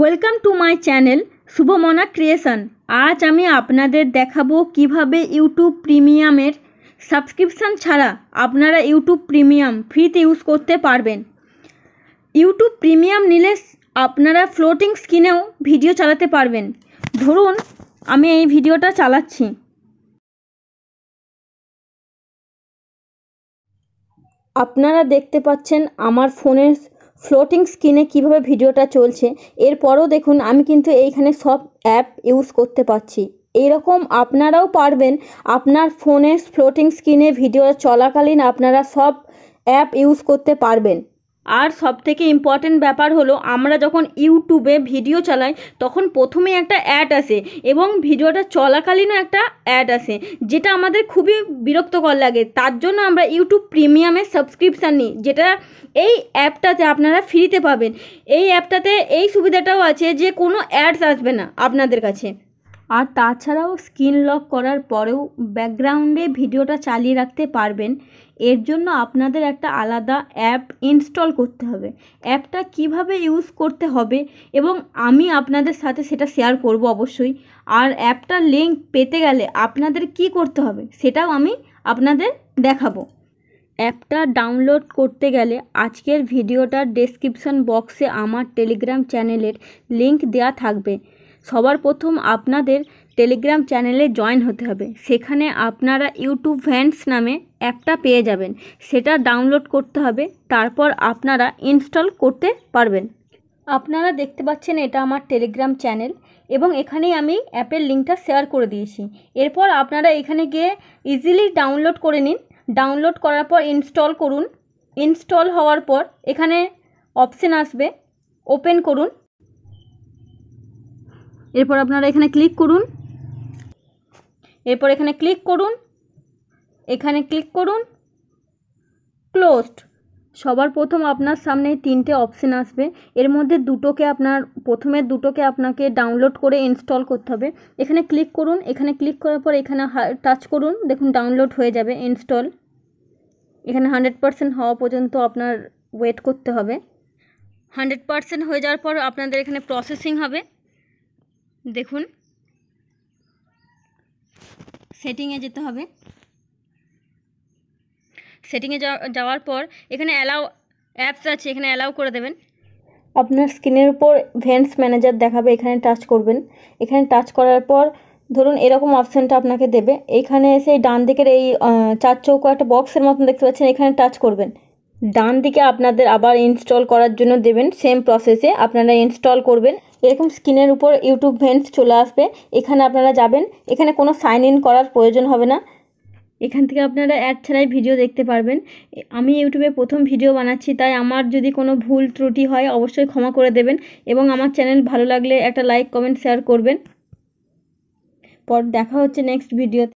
welcome to my channel Shubhamana creation আজ আমি আপনাদের দেখাবো কিভাবে ইউটিউব প্রিমিয়ামের সাবস্ক্রিপশান ছাড়া আপনারা ইউটিউব প্রিমিয়াম ফ্রিতে ইউজ করতে পারবেন ইউটিউব প্রিমিয়াম নিলে আপনারা ফ্লোটিং স্ক্রিনেও ভিডিও চালাতে পারবেন ধরুন আমি এই ভিডিওটা চালাচ্ছি আপনারা দেখতে পাচ্ছেন আমার ফোনের ফ্লোটিং স্ক্রিনে কিভাবে ভিডিওটা চলছে এরপরও দেখুন আমি কিন্তু এইখানে সব অ্যাপ ইউজ করতে পারছি এরকম আপনারাও পারবেন আপনার ফোনের ফ্লোটিং স্ক্রিনে ভিডিও চলাকালীন আপনারা সব অ্যাপ ইউজ করতে পারবেন আর সব থেকে ইম্পর্ট্যান্ট ব্যাপার হলো আমরা যখন ইউটিউবে ভিডিও চালাই তখন প্রথমে একটা অ্যাড আসে এবং ভিডিওটা চলাকালীনও একটা অ্যাড আসে যেটা আমাদের খুবই বিরক্তকর লাগে তার জন্য আমরা ইউটিউব প্রিমিয়ামের সাবস্ক্রিপশান নিই যেটা এই অ্যাপটাতে আপনারা ফ্রিতে পাবেন এই অ্যাপটাতে এই সুবিধাটাও আছে যে কোনো অ্যাডস আসবে না আপনাদের কাছে আর তাছাড়াও স্ক্রিন লক করার পরেও ব্যাকগ্রাউন্ডে ভিডিওটা চালিয়ে রাখতে পারবেন এর জন্য আপনাদের একটা আলাদা অ্যাপ ইনস্টল করতে হবে অ্যাপটা কিভাবে ইউজ করতে হবে এবং আমি আপনাদের সাথে সেটা শেয়ার করব অবশ্যই আর অ্যাপটার লিঙ্ক পেতে গেলে আপনাদের কি করতে হবে সেটাও আমি আপনাদের দেখাবো অ্যাপটা ডাউনলোড করতে গেলে আজকের ভিডিওটার ডেসক্রিপশন বক্সে আমার টেলিগ্রাম চ্যানেলের লিঙ্ক দেয়া থাকবে সবার প্রথম আপনাদের টেলিগ্রাম চ্যানেলে জয়েন হতে হবে সেখানে আপনারা ইউটিউব ভ্যান্স নামে অ্যাপটা পেয়ে যাবেন সেটা ডাউনলোড করতে হবে তারপর আপনারা ইনস্টল করতে পারবেন আপনারা দেখতে পাচ্ছেন এটা আমার টেলিগ্রাম চ্যানেল এবং এখানেই আমি অ্যাপের লিঙ্কটা শেয়ার করে দিয়েছি এরপর আপনারা এখানে গিয়ে ইজিলি ডাউনলোড করে নিন ডাউনলোড করার পর ইনস্টল করুন ইনস্টল হওয়ার পর এখানে অপশান আসবে ওপেন করুন এরপর আপনারা এখানে ক্লিক করুন এরপর এখানে ক্লিক করুন এখানে ক্লিক করুন ক্লোজড সবার প্রথম আপনার সামনে তিনটে অপশান আসবে এর মধ্যে দুটোকে আপনার প্রথমে দুটোকে আপনাকে ডাউনলোড করে ইনস্টল করতে হবে এখানে ক্লিক করুন এখানে ক্লিক করার পর এখানে টাচ করুন দেখুন ডাউনলোড হয়ে যাবে ইনস্টল এখানে হান্ড্রেড পারসেন্ট হওয়া পর্যন্ত আপনার ওয়েট করতে হবে হান্ড্রেড পারসেন্ট হয়ে যাওয়ার পর আপনাদের এখানে প্রসেসিং হবে দেখুন সেটিংয়ে যেতে হবে সেটিংয়ে যাওয়ার পর এখানে অ্যালাউ অ্যাপস আছে এখানে অ্যালাউ করে দেবেন আপনার স্ক্রিনের উপর ভেন্টস ম্যানেজার দেখাবে এখানে টাচ করবেন এখানে টাচ করার পর ধরুন এরকম অপশানটা আপনাকে দেবে এইখানে এসে ডান দিকের এই চার চৌকো একটা বক্সের মতন দেখতে পাচ্ছেন এখানে টাচ করবেন ডান দিকে আপনাদের আবার ইনস্টল করার জন্য দেবেন সেম প্রসেসে আপনারা ইনস্টল করবেন এরকম স্ক্রিনের উপর ইউটিউব ভেন্টস চলে আসবে এখানে আপনারা যাবেন এখানে কোনো সাইন ইন করার প্রয়োজন হবে না এখান থেকে আপনারা অ্যাড ছাড়াই ভিডিও দেখতে পারবেন আমি ইউটিউবে প্রথম ভিডিও বানাচ্ছি তাই আমার যদি কোনো ভুল ত্রুটি হয় অবশ্যই ক্ষমা করে দেবেন এবং আমার চ্যানেল ভালো লাগলে একটা লাইক কমেন্ট শেয়ার করবেন পর দেখা হচ্ছে নেক্সট ভিডিওতে